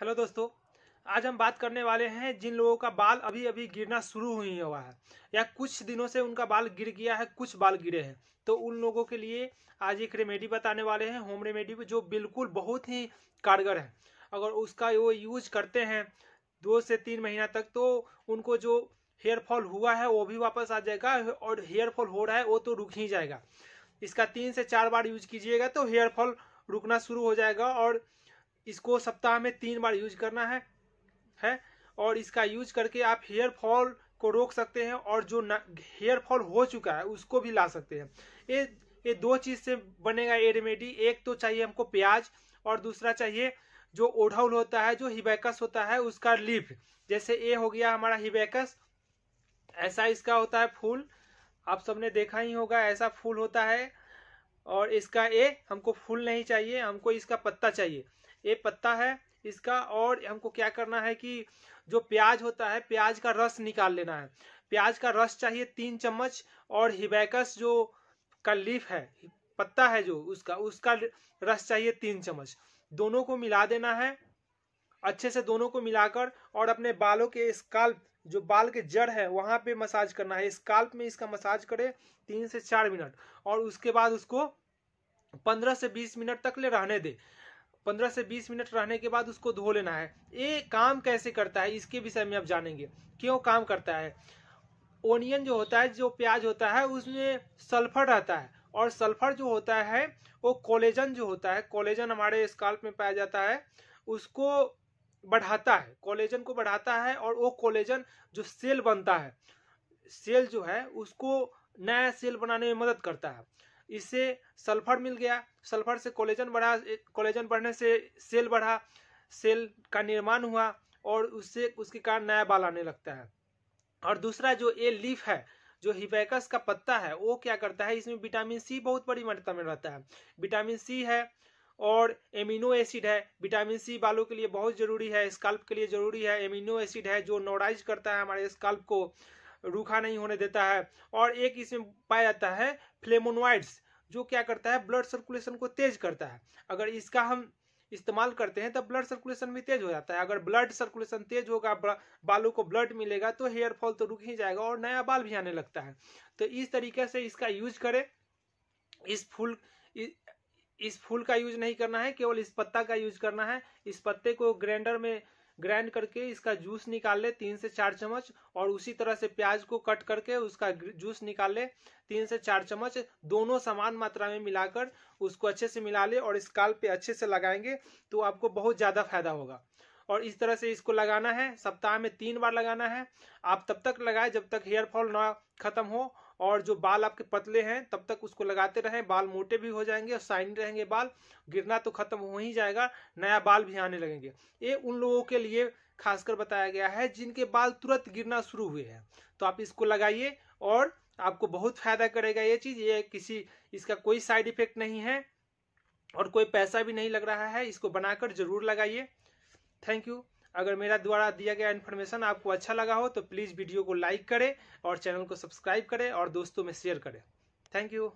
hello दोस्तों आज हम बात करने वाले हैं जिन लोगों का बाल अभी अभी गिरना शुरू हुई हुआ है या कुछ दिनों से उनका बाल गिर गया है कुछ बाल गिरे हैं तो उन लोगों के लिए आज एक रेमेडी बताने वाले हैं होम रेमेडी जो बिल्कुल बहुत ही कारगर है अगर उसका वो यूज करते हैं दो से तीन महीना तक तो उनको जो हेयर फॉल हुआ है वो भी वापस आ जाएगा और हेयर फॉल हो रहा है वो तो रुक ही जाएगा इसका तीन से चार बार यूज कीजिएगा तो हेयर फॉल रुकना शुरू हो जाएगा और इसको सप्ताह में तीन बार यूज करना है है और इसका यूज करके आप हेयर फॉल को रोक सकते हैं और जो हेयर फॉल हो चुका है उसको भी ला सकते हैं ये ये दो चीज़ से बनेगा ये रेमेडी एक तो चाहिए हमको प्याज और दूसरा चाहिए जो ओढ़ाउल होता है जो हिबैकस होता है उसका लिप जैसे ये हो गया हमारा हिबैकस ऐसा इसका होता है फूल आप सबने देखा ही होगा ऐसा फूल होता है और इसका ए हमको फूल नहीं चाहिए हमको इसका पत्ता चाहिए ये पत्ता है इसका और हमको क्या करना है कि जो प्याज होता है प्याज का रस निकाल लेना है प्याज का रस चाहिए तीन चम्मच और हिबैकस जो का लीफ है पत्ता है जो उसका उसका रस चाहिए तीन चम्मच दोनों को मिला देना है अच्छे से दोनों को मिलाकर और अपने बालों के स्काल्प जो बाल के जड़ है वहां पे मसाज करना है स्काल्प में इसका मसाज करें तीन से चार मिनट और उसके बाद उसको पंद्रह से बीस मिनट तक ले रहने दे पंद्रह से बीस मिनट रहने के बाद उसको धो लेना है ये काम कैसे करता है इसके विषय में आप जानेंगे क्यों काम करता है ओनियन जो होता है जो प्याज होता है उसमें सल्फर रहता है और सल्फर जो होता है वो कोलेजन जो होता है कोलेजन हमारे स्काल्प में पाया जाता है उसको बढ़ाता है कोलेजन को बढ़ाता है और वो कोलेजन जो सेल बनता है सेल जो है उसको नया सेल बनाने में मदद करता है इससे सल्फर मिल गया सल्फर से कोलेजन बढ़ा कोलेजन बढ़ने से सेल बढ़ा सेल का निर्माण हुआ और उससे उसके कारण नया बाल आने लगता है और दूसरा जो ए लीफ है जो हिबैकस का पत्ता है वो क्या करता है इसमें विटामिन सी बहुत बड़ी मात्रा में रहता है विटामिन सी है और एमिनो एसिड है विटामिन सी बालों के लिए बहुत ज़रूरी है स्काल्प के लिए ज़रूरी है एमिनो एसिड है जो नोराइज करता है हमारे स्काल्प को रूखा नहीं होने देता है और एक इसमें पाया जाता है फ्लेमोनवाइड्स जो क्या करता है ब्लड सर्कुलेशन को तेज करता है अगर इसका हम इस्तेमाल करते हैं तब ब्लड सर्कुलेशन भी तेज हो जाता है अगर ब्लड सर्कुलेशन तेज होगा बालों को ब्लड मिलेगा तो हेयर फॉल तो रुक ही जाएगा और नया बाल भी आने लगता है तो इस तरीके से इसका यूज करें इस फूल इस फूल का यूज नहीं करना है केवल इस पत्ता का यूज करना है इस पत्ते को ग्राइंडर में ग्राइंड करके इसका जूस निकाल ले तीन से चार चम्मच और उसी तरह से प्याज को कट करके उसका जूस निकाल ले तीन से चार चम्मच दोनों समान मात्रा में मिलाकर उसको अच्छे से मिला ले और इस काल पे अच्छे से लगाएंगे तो आपको बहुत ज़्यादा फायदा होगा और इस तरह से इसको लगाना है सप्ताह में तीन बार लगाना है आप तब तक लगाए जब तक हेयर फॉल ना खत्म हो और जो बाल आपके पतले हैं तब तक उसको लगाते रहें बाल मोटे भी हो जाएंगे और साइन रहेंगे बाल गिरना तो खत्म हो ही जाएगा नया बाल भी आने लगेंगे ये उन लोगों के लिए खासकर बताया गया है जिनके बाल तुरंत गिरना शुरू हुए हैं तो आप इसको लगाइए और आपको बहुत फायदा करेगा ये चीज़ ये किसी इसका कोई साइड इफेक्ट नहीं है और कोई पैसा भी नहीं लग रहा है इसको बनाकर जरूर लगाइए थैंक यू अगर मेरा द्वारा दिया गया इन्फॉर्मेशन आपको अच्छा लगा हो तो प्लीज़ वीडियो को लाइक करें और चैनल को सब्सक्राइब करें और दोस्तों में शेयर करें थैंक यू